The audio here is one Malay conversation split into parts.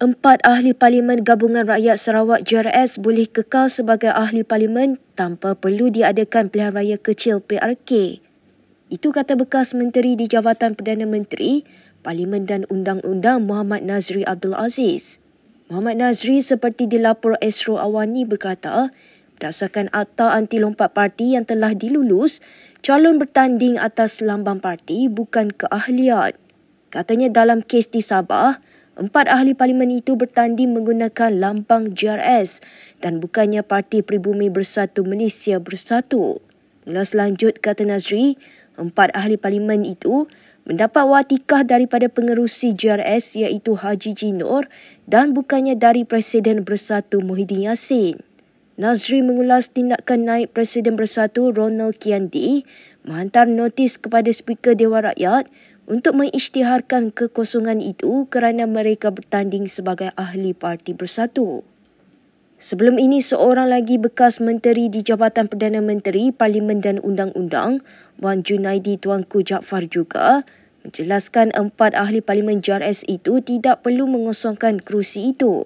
empat ahli parlimen gabungan rakyat Sarawak JRS boleh kekal sebagai ahli parlimen tanpa perlu diadakan pilihan raya kecil PRK. Itu kata bekas menteri di Jabatan Perdana Menteri, Parlimen dan Undang-Undang Muhammad Nazri Abdul Aziz. Muhammad Nazri seperti dilapor Esro Awani berkata, berdasarkan akta anti lompat parti yang telah dilulus, calon bertanding atas lambang parti bukan keahlian. Katanya dalam kes di Sabah, Empat ahli parlimen itu bertanding menggunakan lampang GRS dan bukannya Parti Pribumi Bersatu Malaysia Bersatu. Mulas lanjut kata Nazri, empat ahli parlimen itu mendapat watikah daripada pengerusi GRS iaitu Haji Jinur dan bukannya dari Presiden Bersatu Muhyiddin Yassin. Nazri mengulas tindakan naik Presiden Bersatu Ronald Kiandi menghantar notis kepada Speaker Dewan Rakyat untuk mengisytiharkan kekosongan itu kerana mereka bertanding sebagai ahli parti bersatu. Sebelum ini seorang lagi bekas menteri di Jabatan Perdana Menteri Parlimen dan Undang-Undang, Wan Junaidi Tuanku Jaafar juga menjelaskan empat ahli parlimen JRS itu tidak perlu mengosongkan kerusi itu.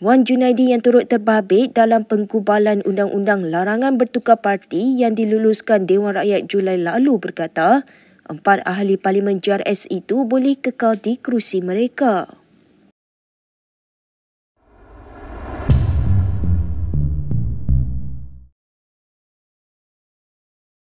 Wan Junaidi yang turut terbabit dalam pengkubalan undang-undang larangan bertukar parti yang diluluskan Dewan Rakyat Julai lalu berkata, empat ahli parlimen JRS itu boleh kekal di kerusi mereka.